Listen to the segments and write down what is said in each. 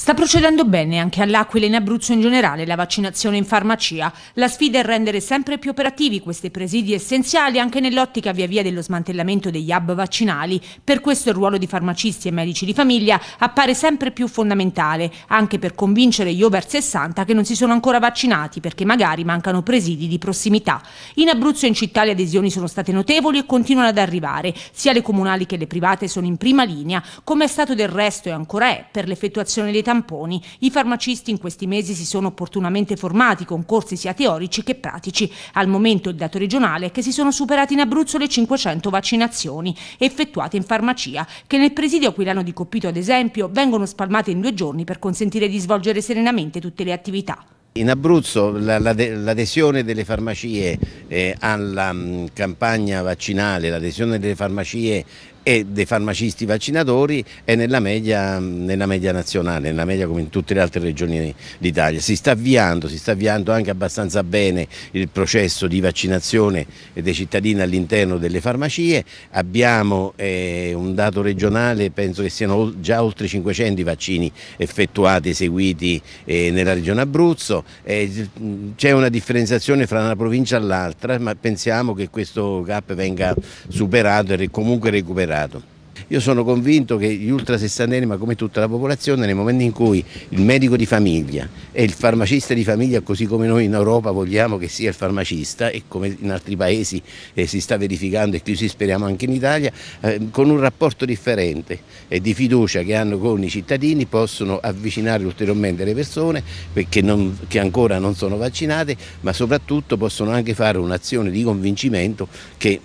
Sta procedendo bene anche all'Aquila e in Abruzzo in generale la vaccinazione in farmacia. La sfida è rendere sempre più operativi questi presidi essenziali anche nell'ottica via via dello smantellamento degli hub vaccinali. Per questo il ruolo di farmacisti e medici di famiglia appare sempre più fondamentale, anche per convincere gli over 60 che non si sono ancora vaccinati perché magari mancano presidi di prossimità. In Abruzzo e in città le adesioni sono state notevoli e continuano ad arrivare. Sia le comunali che le private sono in prima linea, come è stato del resto e ancora è per l'effettuazione dei tamponi. I farmacisti in questi mesi si sono opportunamente formati con corsi sia teorici che pratici. Al momento il dato regionale è che si sono superati in Abruzzo le 500 vaccinazioni effettuate in farmacia, che nel presidio aquilano di Coppito ad esempio vengono spalmate in due giorni per consentire di svolgere serenamente tutte le attività. In Abruzzo l'adesione delle farmacie eh, alla mm, campagna vaccinale, l'adesione delle farmacie e dei farmacisti vaccinatori e nella media, nella media, nazionale, nella media come in tutte le altre regioni d'Italia. Si sta avviando, si sta avviando anche abbastanza bene il processo di vaccinazione dei cittadini all'interno delle farmacie, abbiamo eh, un dato regionale, penso che siano già oltre 500 i vaccini effettuati, eseguiti eh, nella regione Abruzzo, eh, c'è una differenziazione fra una provincia e l'altra, ma pensiamo che questo gap venga superato e comunque recuperato superato. Io sono convinto che gli ultrasessantenni, ma come tutta la popolazione, nel momento in cui il medico di famiglia e il farmacista di famiglia, così come noi in Europa vogliamo che sia il farmacista e come in altri paesi eh, si sta verificando e così speriamo anche in Italia, eh, con un rapporto differente e di fiducia che hanno con i cittadini possono avvicinare ulteriormente le persone che, non, che ancora non sono vaccinate, ma soprattutto possono anche fare un'azione di convincimento che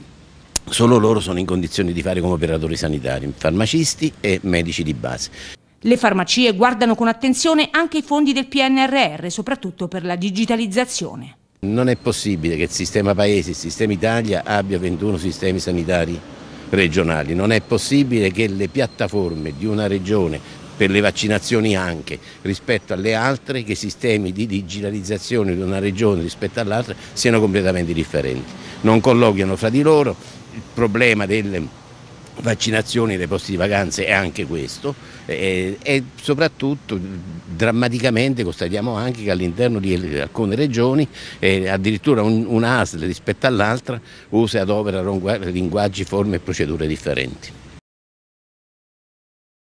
Solo loro sono in condizione di fare come operatori sanitari, farmacisti e medici di base. Le farmacie guardano con attenzione anche i fondi del PNRR, soprattutto per la digitalizzazione. Non è possibile che il sistema Paese, il sistema Italia abbia 21 sistemi sanitari regionali, non è possibile che le piattaforme di una regione per le vaccinazioni anche rispetto alle altre, che i sistemi di digitalizzazione di una regione rispetto all'altra siano completamente differenti. Non colloquiano fra di loro, il problema delle vaccinazioni dei posti di vacanza è anche questo e, e soprattutto drammaticamente constatiamo anche che all'interno di alcune regioni eh, addirittura un, un ASL rispetto all'altra usa e adopera linguaggi, forme e procedure differenti.